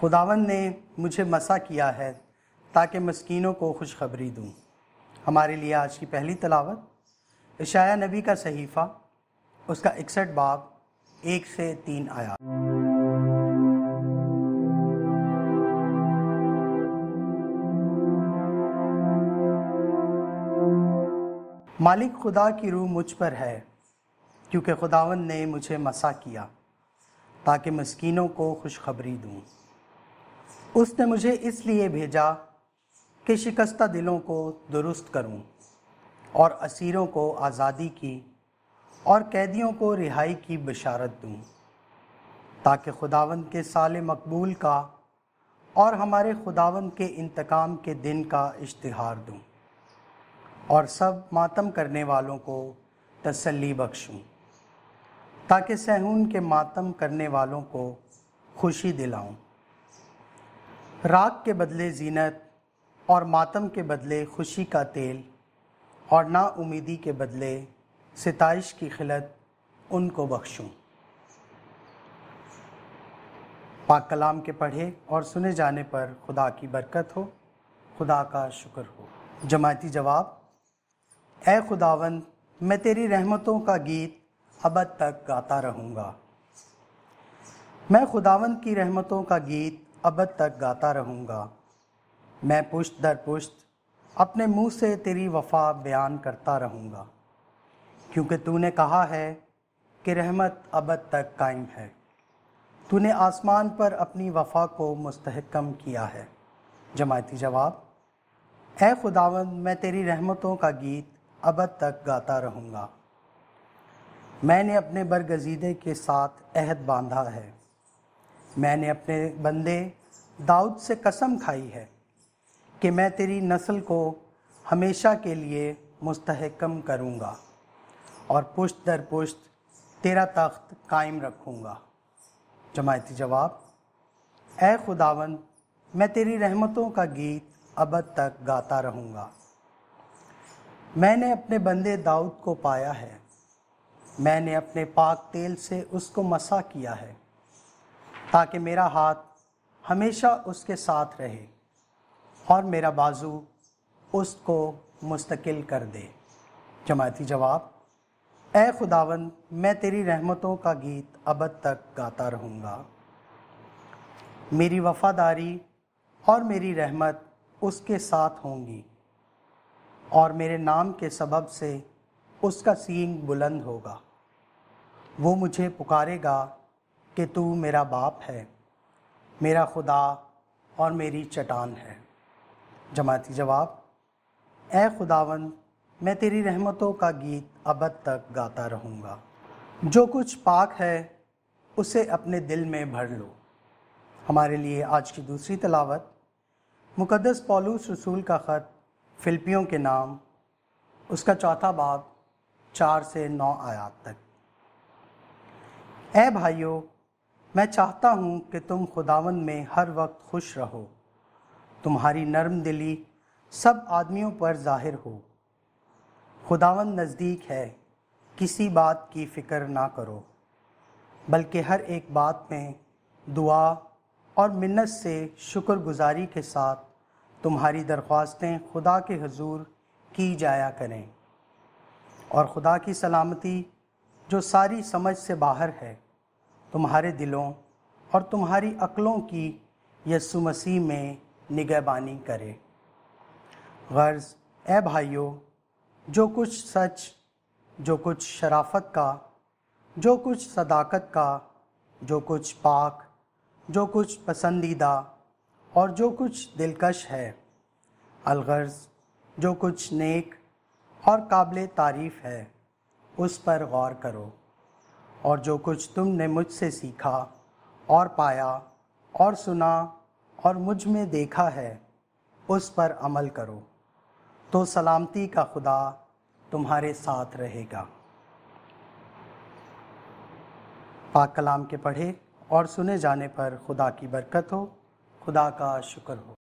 खुदावन ने मुझे मसा किया है ताकि मस्किनों को खुशखबरी दूँ हमारे लिए आज की पहली तलावत इशाया नबी का सहीफ़ा उसका इकसठ बाब एक से तीन आया मालिक खुदा की रूह मुझ पर है क्योंकि खुदावन ने मुझे मसा किया ताकि मस्किनों को खुशखबरी दूँ उसने मुझे इसलिए भेजा कि शिकस्ता दिलों को दुरुस्त करूं और असीरों को आज़ादी की और कैदियों को रिहाई की बशारत दूं ताकि खुदावंद के साल मकबूल का और हमारे खुदावंद के इंतकाम के दिन का इश्तहार दूं और सब मातम करने वालों को तसल्ली बख्शूं ताकि सहून के मातम करने वालों को खुशी दिलाऊं राग के बदले जीनत और मातम के बदले खुशी का तेल और नाउमीदी के बदले सितश की खिलत उनको बख्शूँ पाक कलाम के पढ़े और सुने जाने पर खुदा की बरकत हो खुदा का शुक्र हो जमाती जवाब ए खुदावन मैं तेरी रहमतों का गीत अब तक गाता रहूँगा मैं खुदावन की रहमतों का गीत अब तक गाता रहूँगा मैं पुश्त दर पुश्त अपने मुंह से तेरी वफा बयान करता रहूँगा क्योंकि तूने कहा है कि रहमत अब तक कायम है तूने आसमान पर अपनी वफा को मुस्तकम किया है जमायती जवाब ए खुदावंद मैं तेरी रहमतों का गीत अब तक गाता रहूँगा मैंने अपने बरगजीदे के साथ अहद बांधा है मैंने अपने बंदे दाऊद से कसम खाई है कि मैं तेरी नस्ल को हमेशा के लिए मुस्तहकम करूँगा और पुश्त दर पुश्त तेरा तख्त कायम रखूँगा जमायती जवाब ए खुदावन मैं तेरी रहमतों का गीत अब तक गाता रहूँगा मैंने अपने बंदे दाऊद को पाया है मैंने अपने पाक तेल से उसको मसा किया है ताकि मेरा हाथ हमेशा उसके साथ रहे और मेरा बाजू उसको मुस्तकिल कर दे जमाती जवाब ए खुदावन मैं तेरी रहमतों का गीत अबद तक गाता रहूँगा मेरी वफादारी और मेरी रहमत उसके साथ होंगी और मेरे नाम के सबब से उसका सींग बुलंद होगा वो मुझे पुकारेगा कि तू मेरा बाप है मेरा खुदा और मेरी चटान है जमाती जवाब ए खुदावन मैं तेरी रहमतों का गीत अबद तक गाता रहूँगा जो कुछ पाक है उसे अपने दिल में भर लो हमारे लिए आज की दूसरी तलावत मुकदस पौलूस रसूल का ख़त फिल्पियों के नाम उसका चौथा बाब चार से नौ आयात तक ए भाइयों मैं चाहता हूँ कि तुम खुदावन में हर वक्त खुश रहो तुम्हारी नर्म दिली सब आदमियों पर जाहिर हो खुदावन नज़दीक है किसी बात की फ़िक्र ना करो बल्कि हर एक बात में दुआ और मिन्नत से शुक्रगुजारी के साथ तुम्हारी दरख्वास्तें खुदा के हजूर की जाया करें और खुदा की सलामती जो सारी समझ से बाहर है तुम्हारे दिलों और तुम्हारी अक्लों की यसु मसीह में निगहबानी करे गर्ज ए भाइयों जो कुछ सच जो कुछ शराफत का जो कुछ सदाकत का जो कुछ पाक जो कुछ पसंदीदा और जो कुछ दिलकश है अलगर्ज जो कुछ नेक और काबिल तारीफ़ है उस पर गौर करो और जो कुछ तुमने मुझसे सीखा और पाया और सुना और मुझ में देखा है उस पर अमल करो तो सलामती का खुदा तुम्हारे साथ रहेगा पाक कलाम के पढ़े और सुने जाने पर खुदा की बरकत हो खुदा का शुक्र हो